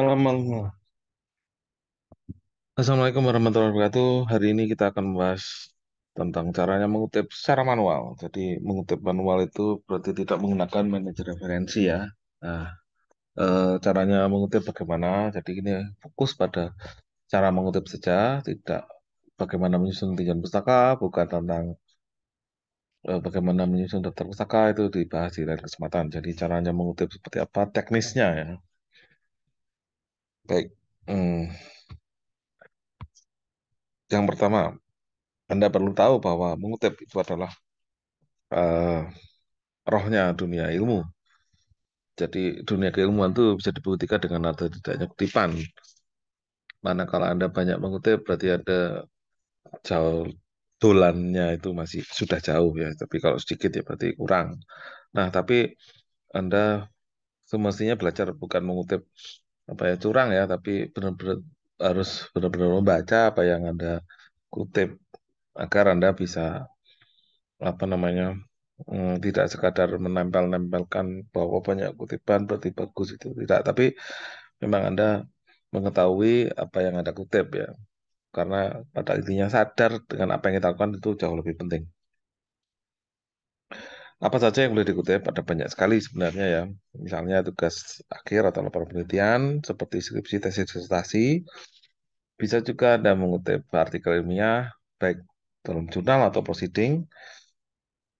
Assalamualaikum. Assalamualaikum warahmatullahi wabarakatuh. Hari ini kita akan membahas tentang caranya mengutip secara manual. Jadi mengutip manual itu berarti tidak menggunakan manajer referensi ya. Nah, e, caranya mengutip bagaimana? Jadi ini fokus pada cara mengutip saja, tidak bagaimana menyusun tinjauan pustaka, bukan tentang e, bagaimana menyusun daftar pustaka itu dibahas di lain kesempatan. Jadi caranya mengutip seperti apa teknisnya ya. Baik. Hmm. Yang pertama, Anda perlu tahu bahwa mengutip itu adalah uh, rohnya dunia ilmu. Jadi dunia keilmuan itu bisa dibuktikan dengan atau tidaknya kutipan. Mana kalau Anda banyak mengutip, berarti ada jauh dolannya itu masih sudah jauh ya. Tapi kalau sedikit ya berarti kurang. Nah, tapi Anda semestinya belajar bukan mengutip apa ya curang ya tapi benar-benar harus benar-benar membaca apa yang anda kutip agar anda bisa apa namanya eh, tidak sekadar menempel-nempelkan bahwa banyak kutipan berarti bagus itu tidak tapi memang anda mengetahui apa yang anda kutip ya karena pada intinya sadar dengan apa yang kita lakukan itu jauh lebih penting apa saja yang boleh dikutip? Ada banyak sekali sebenarnya ya. Misalnya tugas akhir atau laporan penelitian, seperti skripsi, tesis disertasi. Bisa juga Anda mengutip artikel ilmiah, baik dalam jurnal atau proceeding,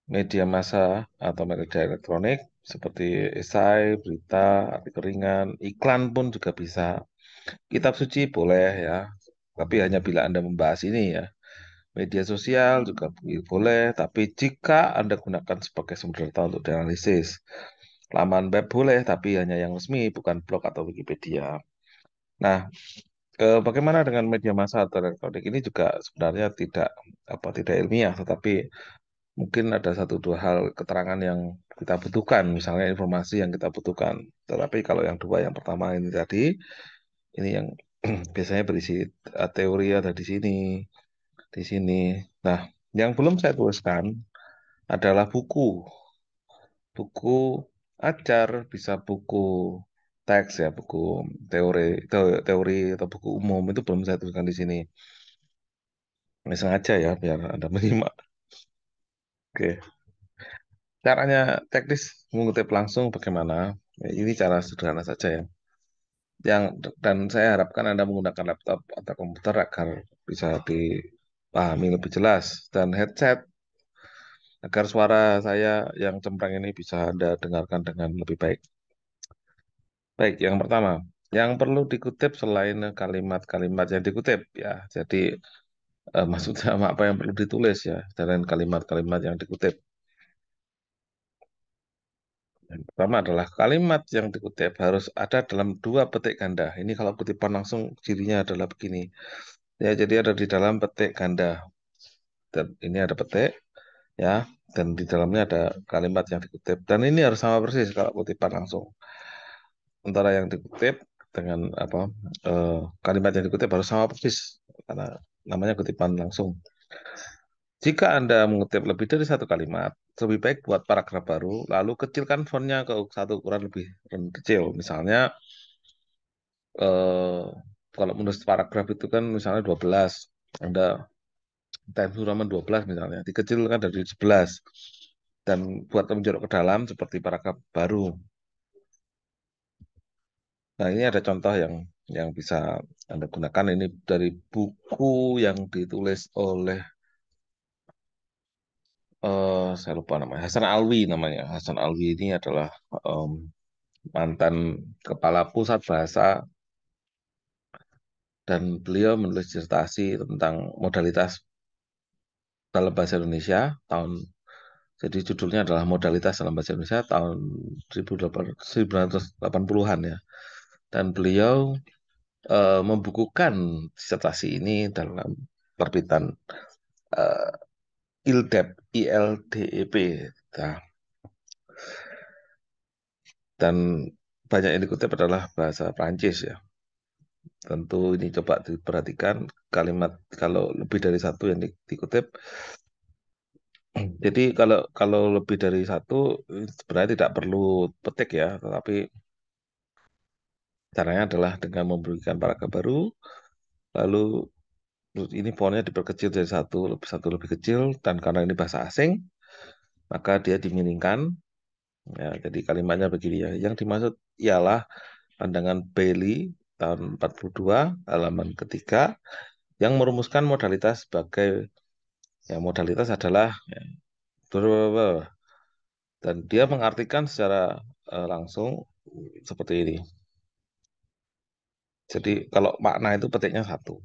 media massa atau media elektronik, seperti esai, berita, artikel ringan, iklan pun juga bisa. Kitab suci boleh ya, tapi hanya bila Anda membahas ini ya media sosial juga boleh, tapi jika Anda gunakan sebagai sumber data untuk dianalisis. Laman web boleh, tapi hanya yang resmi, bukan blog atau Wikipedia. Nah, eh, bagaimana dengan media massa atau elektronik ini juga sebenarnya tidak apa tidak ilmiah, tetapi mungkin ada satu dua hal keterangan yang kita butuhkan, misalnya informasi yang kita butuhkan. Tetapi kalau yang dua, yang pertama ini tadi, ini yang biasanya berisi eh, teori ada di sini, di sini. Nah, yang belum saya tuliskan adalah buku. Buku ajar, bisa buku teks ya, buku teori teori atau buku umum itu belum saya tuliskan di sini. Ini sengaja ya biar Anda menyimak. Oke. Caranya teknis mengutip langsung bagaimana? Ya, ini cara sederhana saja ya yang dan saya harapkan Anda menggunakan laptop atau komputer agar bisa di pahami iya. lebih jelas dan headset agar suara saya yang cempreng ini bisa Anda dengarkan dengan lebih baik. Baik, yang pertama, yang perlu dikutip selain kalimat-kalimat yang dikutip ya. Jadi eh, maksudnya apa yang perlu ditulis ya selain kalimat-kalimat yang dikutip. Yang pertama adalah kalimat yang dikutip harus ada dalam dua petik ganda. Ini kalau kutipan langsung cirinya adalah begini. Ya, jadi ada di dalam petik ganda. Dan ini ada petik, ya. Dan di dalamnya ada kalimat yang dikutip. Dan ini harus sama persis kalau kutipan langsung. Antara yang dikutip dengan apa eh, kalimat yang dikutip harus sama persis karena namanya kutipan langsung. Jika Anda mengutip lebih dari satu kalimat, lebih baik buat paragraf baru, lalu kecilkan fontnya ke satu ukuran lebih kecil. Misalnya, eh, kalau menulis paragraf itu kan misalnya 12 ada time suraman 12 misalnya dikecilkan dari 11 dan buat menjorok ke dalam seperti paragraf baru nah ini ada contoh yang yang bisa anda gunakan ini dari buku yang ditulis oleh uh, saya lupa namanya Hasan Alwi namanya Hasan Alwi ini adalah um, mantan kepala pusat bahasa dan beliau menulis disertasi tentang modalitas dalam bahasa Indonesia tahun jadi judulnya adalah modalitas dalam bahasa Indonesia tahun 1980-an ya dan beliau e, membukukan disertasi ini dalam terbitan eh, e, ILDEP ILDEP nah. Ya. dan banyak yang dikutip adalah bahasa Prancis ya tentu ini coba diperhatikan kalimat kalau lebih dari satu yang di, dikutip jadi kalau kalau lebih dari satu sebenarnya tidak perlu petik ya tetapi caranya adalah dengan memberikan paragraf baru lalu ini fontnya diperkecil dari satu lebih satu lebih kecil dan karena ini bahasa asing maka dia dimiringkan ya jadi kalimatnya begini ya yang dimaksud ialah pandangan Bailey tahun 42 halaman ketiga yang merumuskan modalitas sebagai ya modalitas adalah ya, dan dia mengartikan secara uh, langsung seperti ini. Jadi kalau makna itu petiknya satu.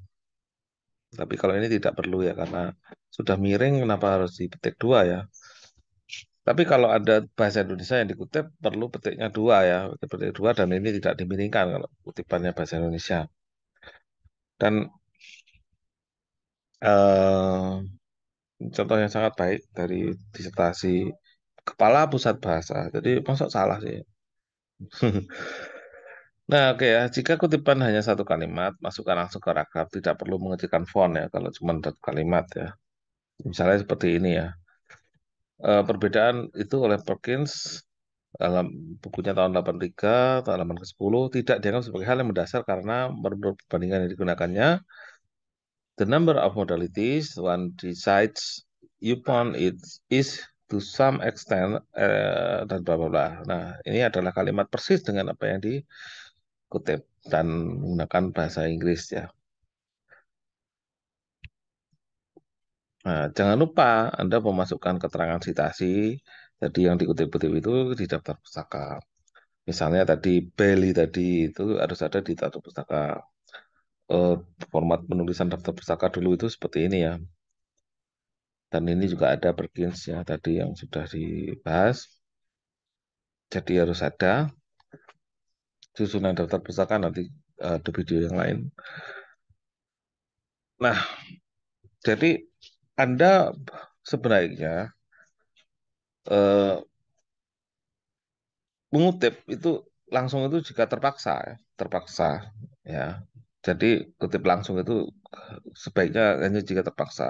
Tapi kalau ini tidak perlu ya karena sudah miring kenapa harus dipetik dua ya? Tapi kalau ada bahasa Indonesia yang dikutip, perlu petiknya dua ya, petik dua dan ini tidak dimiringkan kalau kutipannya bahasa Indonesia. Dan eh, contoh yang sangat baik dari disertasi Kepala Pusat Bahasa. Jadi masuk salah sih. Nah, oke ya. Jika kutipan hanya satu kalimat, masukkan langsung ke rakap, Tidak perlu mengecilkan font ya, kalau cuma satu kalimat ya. Misalnya seperti ini ya uh, perbedaan itu oleh Perkins dalam bukunya tahun 83, tahun ke-10, tidak dianggap sebagai hal yang mendasar karena menurut perbandingan yang digunakannya, the number of modalities one decides upon it is to some extent uh, dan bla bla bla. Nah, ini adalah kalimat persis dengan apa yang dikutip dan menggunakan bahasa Inggris ya. Nah, jangan lupa Anda memasukkan keterangan citasi tadi yang dikutip-kutip itu di daftar pustaka. Misalnya tadi Beli tadi itu harus ada di daftar pustaka. Eh, format penulisan daftar pustaka dulu itu seperti ini ya. Dan ini juga ada Perkins ya tadi yang sudah dibahas. Jadi harus ada susunan daftar pustaka nanti eh, di video yang lain. Nah, jadi anda sebenarnya eh, mengutip itu langsung itu jika terpaksa, ya, terpaksa ya. Jadi kutip langsung itu sebaiknya hanya jika terpaksa.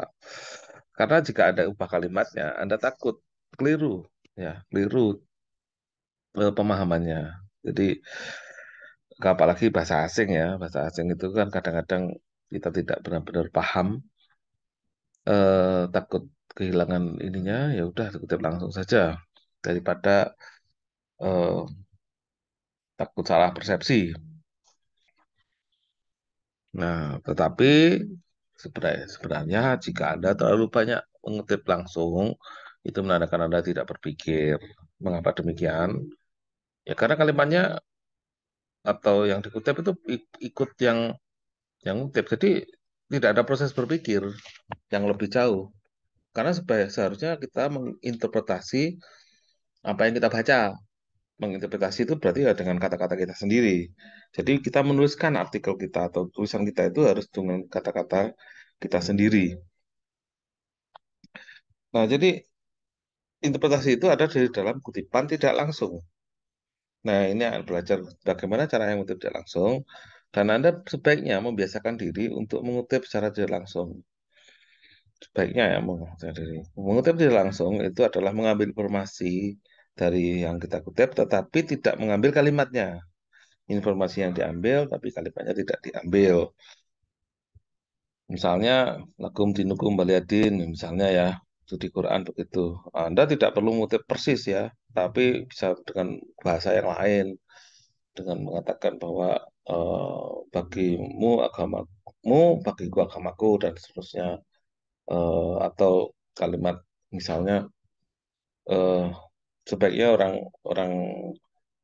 Karena jika ada ubah kalimatnya, Anda takut keliru, ya keliru eh, pemahamannya. Jadi apalagi bahasa asing ya, bahasa asing itu kan kadang-kadang kita tidak benar-benar paham eh, takut kehilangan ininya ya udah kutip langsung saja daripada eh, takut salah persepsi. Nah, tetapi sebenarnya, jika Anda terlalu banyak mengutip langsung, itu menandakan Anda tidak berpikir. Mengapa demikian? Ya karena kalimatnya atau yang dikutip itu ikut yang yang ngutip. Jadi tidak ada proses berpikir yang lebih jauh. Karena seharusnya kita menginterpretasi apa yang kita baca. Menginterpretasi itu berarti ya dengan kata-kata kita sendiri. Jadi kita menuliskan artikel kita atau tulisan kita itu harus dengan kata-kata kita sendiri. Nah, jadi interpretasi itu ada di dalam kutipan tidak langsung. Nah, ini belajar bagaimana cara yang tidak langsung dan Anda sebaiknya membiasakan diri untuk mengutip secara tidak langsung. Sebaiknya ya mengutip diri. Mengutip tidak langsung itu adalah mengambil informasi dari yang kita kutip tetapi tidak mengambil kalimatnya. Informasi yang diambil tapi kalimatnya tidak diambil. Misalnya lakum dinukum baliadin, misalnya ya itu di Quran begitu. Anda tidak perlu mengutip persis ya, tapi bisa dengan bahasa yang lain dengan mengatakan bahwa uh, bagimu agamamu, bagiku agamaku dan seterusnya uh, atau kalimat misalnya uh, sebaiknya orang orang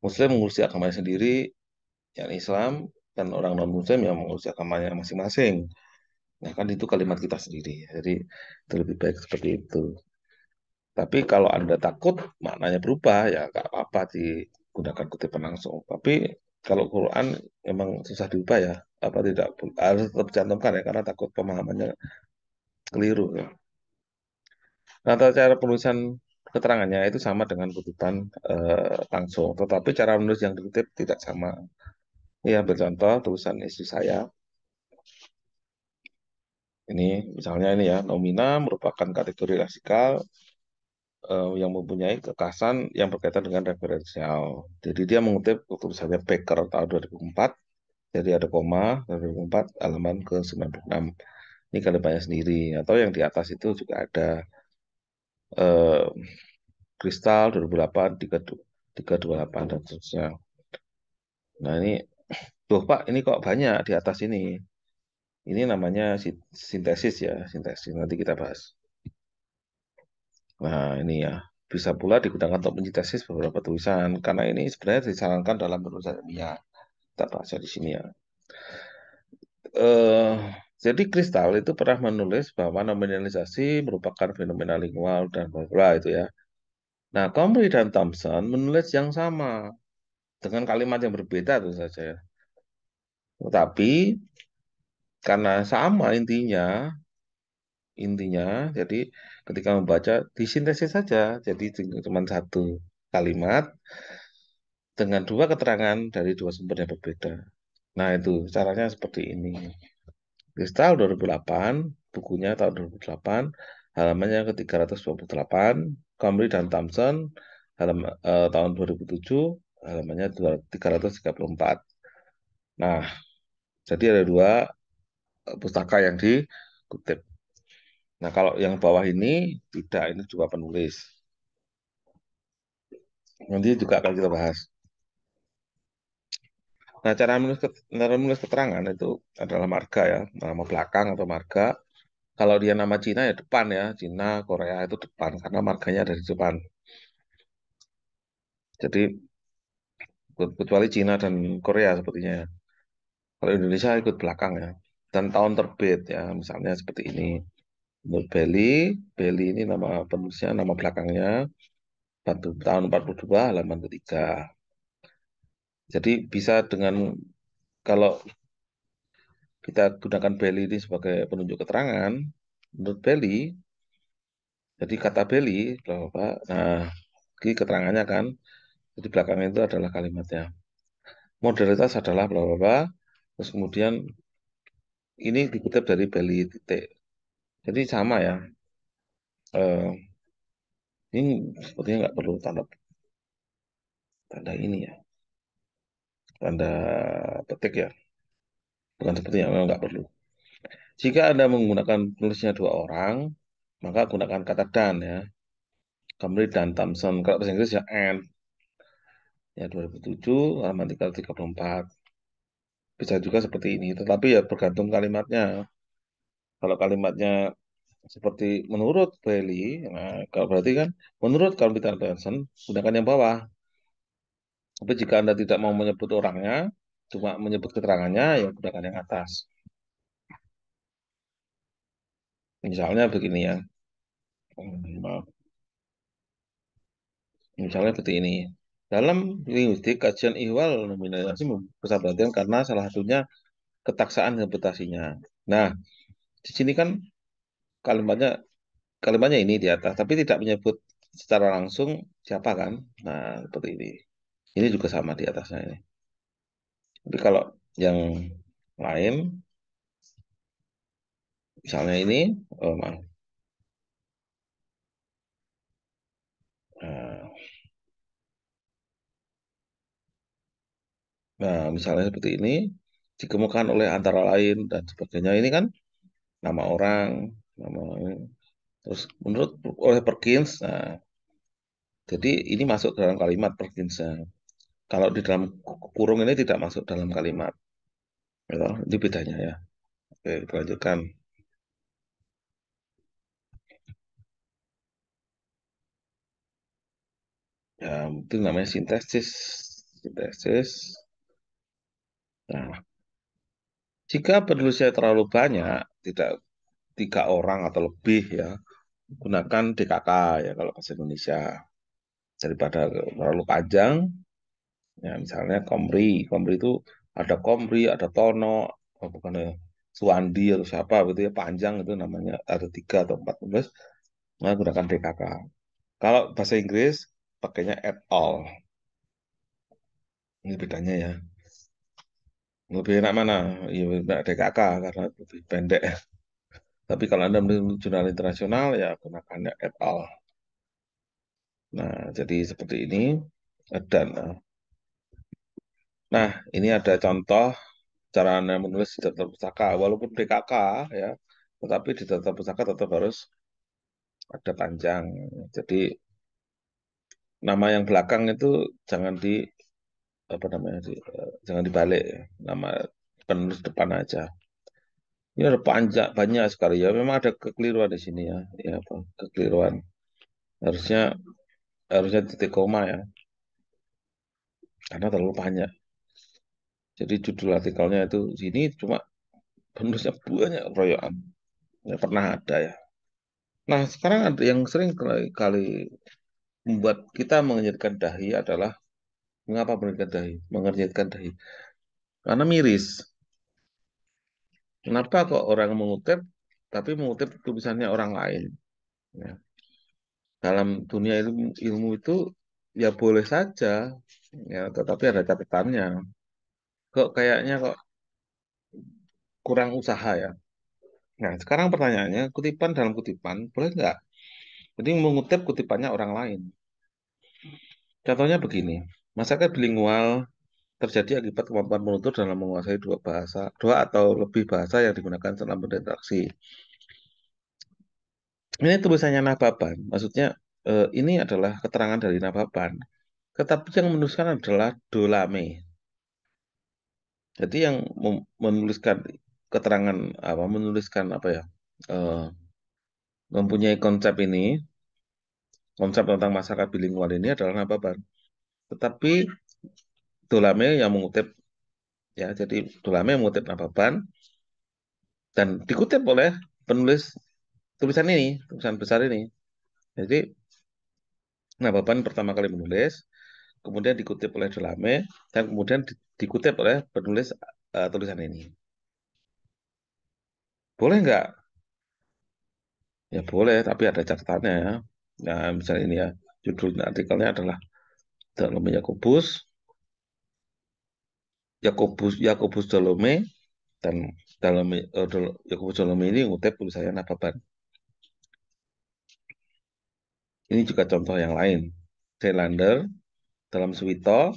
Muslim mengurusi agamanya sendiri, yang Islam dan orang non Muslim yang mengurusi agamanya masing-masing. Nah kan itu kalimat kita sendiri, jadi itu lebih baik seperti itu. Tapi kalau Anda takut maknanya berubah ya nggak apa-apa di gunakan kutipan langsung. Tapi kalau Quran memang susah diubah ya, apa tidak harus tetap dicantumkan ya karena takut pemahamannya keliru. Ya. Nah, cara penulisan keterangannya itu sama dengan kutipan eh, langsung, tetapi cara menulis yang dikutip tidak sama. Ya, bercontoh tulisan istri saya. Ini misalnya ini ya, nomina merupakan kategori rasikal uh, yang mempunyai kekasan yang berkaitan dengan referensial. Jadi dia mengutip misalnya Baker tahun 2004, jadi ada koma 2004 halaman ke 96. Ini kalimatnya sendiri atau yang di atas itu juga ada uh, Kristal 2008, 328 dan seterusnya. Nah ini, tuh Pak, ini kok banyak di atas ini. Ini namanya sintesis ya, sintesis. Nanti kita bahas. Nah, ini ya. Bisa pula digunakan untuk mencintesis beberapa tulisan, karena ini sebenarnya disarankan dalam penulisan ilmiah. Kita bahas di sini ya. Uh, jadi Kristal itu pernah menulis bahwa nominalisasi merupakan fenomena lingual dan bla itu ya. Nah, Comrie dan Thompson menulis yang sama dengan kalimat yang berbeda itu saja. Tetapi karena sama intinya, intinya jadi ketika membaca disintesis saja jadi cuma satu kalimat dengan dua keterangan dari dua sumber yang berbeda. Nah itu caranya seperti ini. Kristal 2008, bukunya tahun 2008, halamannya ke 328, Comrie dan Thompson, halam, eh, tahun 2007, halamannya 334. Nah, jadi ada dua eh, pustaka yang dikutip. Nah, kalau yang bawah ini tidak, ini juga penulis. Nanti juga akan kita bahas. Nah, cara menulis, cara menulis keterangan itu adalah marga ya, nama belakang atau marga. Kalau dia nama Cina ya depan ya, Cina, Korea itu depan karena marganya dari depan. Jadi kecuali Cina dan Korea sepertinya. Kalau Indonesia ikut belakang ya. Dan tahun terbit ya, misalnya seperti ini. Nur Beli, Belly ini nama penulisnya, nama belakangnya, 40, tahun 42, halaman ketiga. Jadi bisa dengan, kalau kita gunakan Beli ini sebagai penunjuk keterangan, menurut Belly, jadi kata Beli, Bapak, nah, ini keterangannya kan, jadi belakangnya itu adalah kalimatnya. Modalitas adalah bla bla bla, terus kemudian ini dikutip dari Beli titik jadi sama ya. uh, ini sepertinya nggak perlu tanda tanda ini ya. Tanda petik ya. Bukan sepertinya memang nggak perlu. Jika Anda menggunakan penulisnya dua orang, maka gunakan kata dan ya. Kemudian dan Thompson. Kalau bahasa Inggris ya and. Ya 2007, halaman 334. Bisa juga seperti ini, tetapi ya bergantung kalimatnya. Kalau kalimatnya seperti menurut Bailey, nah, kalau berarti kan menurut kalau Peter Benson, gunakan yang bawah. Tapi jika Anda tidak mau menyebut orangnya, cuma menyebut keterangannya, ya gunakan yang atas. Misalnya begini ya. Misalnya seperti ini. Dalam linguistik, kajian ihwal nominalisasi besar perhatian karena salah satunya ketaksaan interpretasinya. Nah, di sini kan kalimatnya kalimatnya ini di atas, tapi tidak menyebut secara langsung siapa kan. Nah, seperti ini. Ini juga sama di atasnya ini. Tapi kalau yang lain, misalnya ini, oh, eh, maaf. Nah, nah, misalnya seperti ini, dikemukakan oleh antara lain dan sebagainya. Ini kan nama orang, nama ini. Terus menurut oleh Perkins, nah, jadi ini masuk dalam kalimat Perkins. Nah. Kalau di dalam kurung ini tidak masuk dalam kalimat. gitu, ini bedanya ya. Oke, lanjutkan. ya itu namanya sintesis sintesis nah jika penulisnya terlalu banyak tidak tiga orang atau lebih ya gunakan DKK ya kalau bahasa Indonesia daripada terlalu panjang ya misalnya Komri Komri itu ada Komri ada Tono oh, bukan ya Suandi atau siapa gitu ya panjang itu namanya ada tiga atau empat belas nah, ya gunakan DKK kalau bahasa Inggris pakainya at all ini bedanya ya lebih enak mana? Ya enak DKK karena lebih pendek. Tapi kalau Anda menulis jurnal internasional, ya gunakan et al. Nah, jadi seperti ini. Dan, nah, ini ada contoh cara Anda menulis di daftar pustaka. Walaupun DKK, ya, tetapi di daftar pustaka tetap harus ada panjang. Jadi, nama yang belakang itu jangan di apa namanya sih eh, jangan dibalik nama penulis depan aja ini ada panjang banyak sekali ya memang ada kekeliruan di sini ya ya apa kekeliruan harusnya harusnya titik koma ya karena terlalu banyak jadi judul artikelnya itu sini cuma penulisnya banyak royoan ya, pernah ada ya nah sekarang ada yang sering kali membuat kita mengenyitkan dahi adalah Mengapa mengerjakan dahi? Mengerjakan dahi. Karena miris. Kenapa kok orang mengutip tapi mengutip tulisannya orang lain? Ya. Dalam dunia ilmu, ilmu itu ya boleh saja, ya tetapi ada catatannya. Kok kayaknya kok kurang usaha ya. Nah, sekarang pertanyaannya, kutipan dalam kutipan boleh nggak? Jadi mengutip kutipannya orang lain. Contohnya begini, Masyarakat bilingual terjadi akibat kemampuan penutur dalam menguasai dua bahasa, dua atau lebih bahasa yang digunakan dalam berinteraksi. Ini tulisannya Nababan, maksudnya eh, ini adalah keterangan dari Nababan. Tetapi yang menuliskan adalah Dolame. Jadi yang menuliskan keterangan apa menuliskan apa ya eh, mempunyai konsep ini konsep tentang masyarakat bilingual ini adalah Nababan. Tetapi Tulame yang mengutip ya jadi Tulame mengutip Nababan dan dikutip oleh penulis tulisan ini, tulisan besar ini. Jadi Nababan pertama kali menulis, kemudian dikutip oleh Tulame dan kemudian dikutip oleh penulis uh, tulisan ini. Boleh nggak? Ya boleh, tapi ada catatannya ya. Nah, misalnya ini ya, judul artikelnya adalah dalam Yakobus Yakobus Yakobus Dolome dan dalam Yakobus eh, Dolome ini ngutip apa Nababan. Ini juga contoh yang lain. Delander dalam Suwito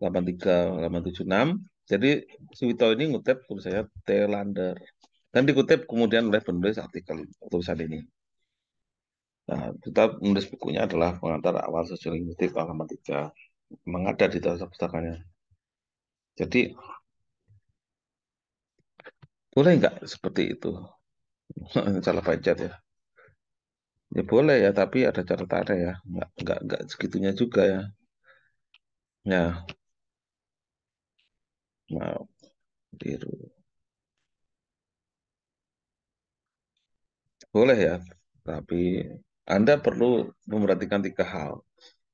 83 876. Jadi Suwito ini ngutip tulisannya Delander dan dikutip kemudian oleh penulis artikel tulisan ini. Nah, kita menulis bukunya adalah pengantar awal sosiolinguistik halaman 3. Mengada di dalam pustakanya. Jadi, boleh nggak seperti itu? Salah baca ya. Ya boleh ya, tapi ada catatannya ya. Nggak, nggak, nggak segitunya juga ya. Ya. Nah, biru. Boleh ya, tapi anda perlu memperhatikan tiga hal.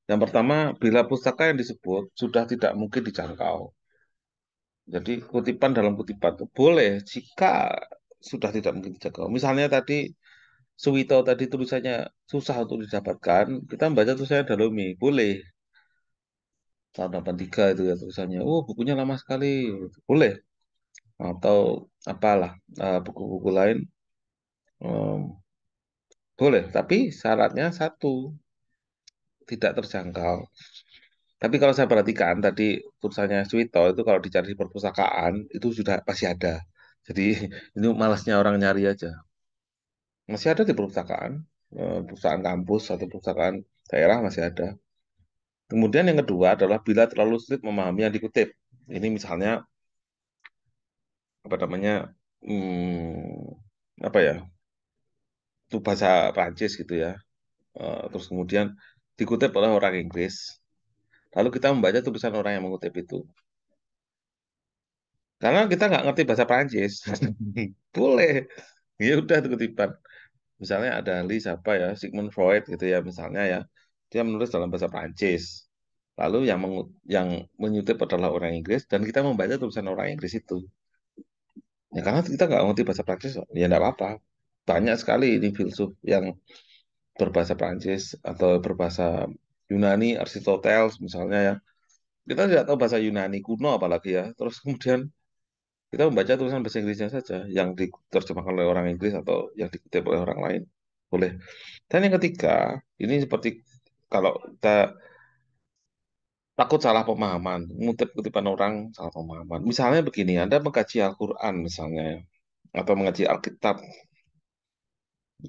Yang pertama, bila pustaka yang disebut sudah tidak mungkin dijangkau. Jadi kutipan dalam kutipan itu boleh jika sudah tidak mungkin dijangkau. Misalnya tadi Suwito tadi tulisannya susah untuk didapatkan, kita membaca tulisannya Dalumi boleh. Tahun 83 itu ya tulisannya, oh bukunya lama sekali, boleh. Atau apalah eh, buku-buku lain boleh, tapi syaratnya satu, tidak terjangkau. Tapi kalau saya perhatikan tadi tulisannya Swito itu kalau dicari di perpustakaan itu sudah pasti ada. Jadi ini malasnya orang nyari aja. Masih ada di perpustakaan, eh, perpustakaan kampus atau perpustakaan daerah masih ada. Kemudian yang kedua adalah bila terlalu sulit memahami yang dikutip. Ini misalnya apa namanya hmm, apa ya itu bahasa Prancis gitu ya. Eh, terus kemudian dikutip oleh orang Inggris. Lalu kita membaca tulisan orang yang mengutip itu. Karena kita nggak ngerti bahasa Prancis. Boleh. Ya udah itu kutipan. Misalnya ada ahli siapa ya, Sigmund Freud gitu ya misalnya ya. Dia menulis dalam bahasa Prancis. Lalu yang mengut yang menyutip adalah orang Inggris dan kita membaca tulisan orang Inggris itu. Ya karena kita nggak ngerti bahasa Prancis, ya nggak apa-apa banyak sekali ini filsuf yang berbahasa Prancis atau berbahasa Yunani, Aristoteles misalnya ya. Kita tidak tahu bahasa Yunani kuno apalagi ya. Terus kemudian kita membaca tulisan bahasa Inggrisnya saja yang diterjemahkan oleh orang Inggris atau yang dikutip oleh orang lain boleh. Dan yang ketiga, ini seperti kalau kita takut salah pemahaman, ngutip kutipan orang salah pemahaman. Misalnya begini, Anda mengkaji Al-Quran misalnya, ya, atau mengkaji Alkitab,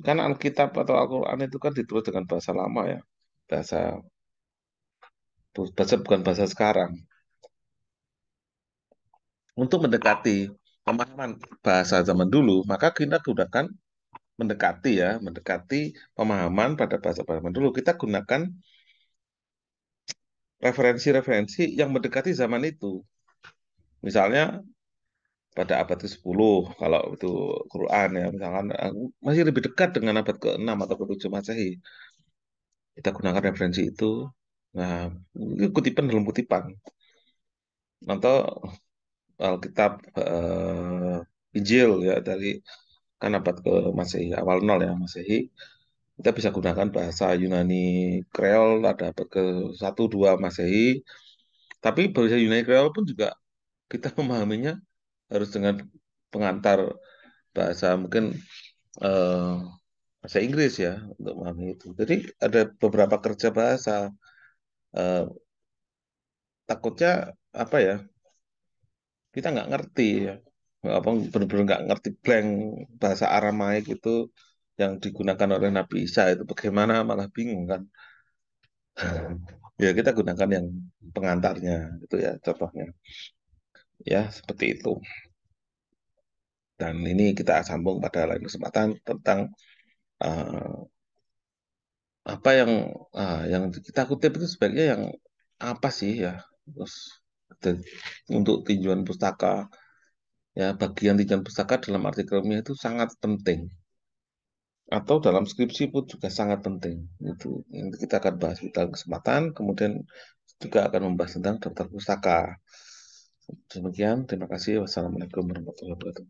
kan Alkitab atau Al-Quran itu kan ditulis dengan bahasa lama ya bahasa bahasa bukan bahasa sekarang untuk mendekati pemahaman bahasa zaman dulu maka kita gunakan mendekati ya mendekati pemahaman pada bahasa zaman dulu kita gunakan referensi-referensi yang mendekati zaman itu misalnya pada abad ke-10 kalau itu Quran ya misalkan eh, masih lebih dekat dengan abad ke-6 atau ke-7 Masehi. Kita gunakan referensi itu. Nah, kutipan dalam kutipan. Atau Alkitab uh, Injil ya dari kan abad ke Masehi, awal nol ya Masehi. Kita bisa gunakan bahasa Yunani Kreol ada abad ke-1 2 Masehi. Tapi bahasa Yunani Kreol pun juga kita memahaminya harus dengan pengantar bahasa mungkin uh, bahasa Inggris ya untuk memahami itu. Jadi ada beberapa kerja bahasa uh, takutnya apa ya kita nggak ngerti ya apa benar-benar nggak ngerti blank bahasa Aramaik itu yang digunakan oleh Nabi Isa itu bagaimana malah bingung kan ya kita gunakan yang pengantarnya itu ya contohnya ya seperti itu dan ini kita sambung pada lain kesempatan tentang uh, apa yang uh, yang kita kutip itu sebaiknya yang apa sih ya terus untuk tinjauan pustaka ya bagian tinjauan pustaka dalam artikel ilmiah itu sangat penting atau dalam skripsi pun juga sangat penting itu yang kita akan bahas di dalam kesempatan kemudian juga akan membahas tentang daftar pustaka Demikian, terima kasih. Wassalamualaikum warahmatullahi wabarakatuh.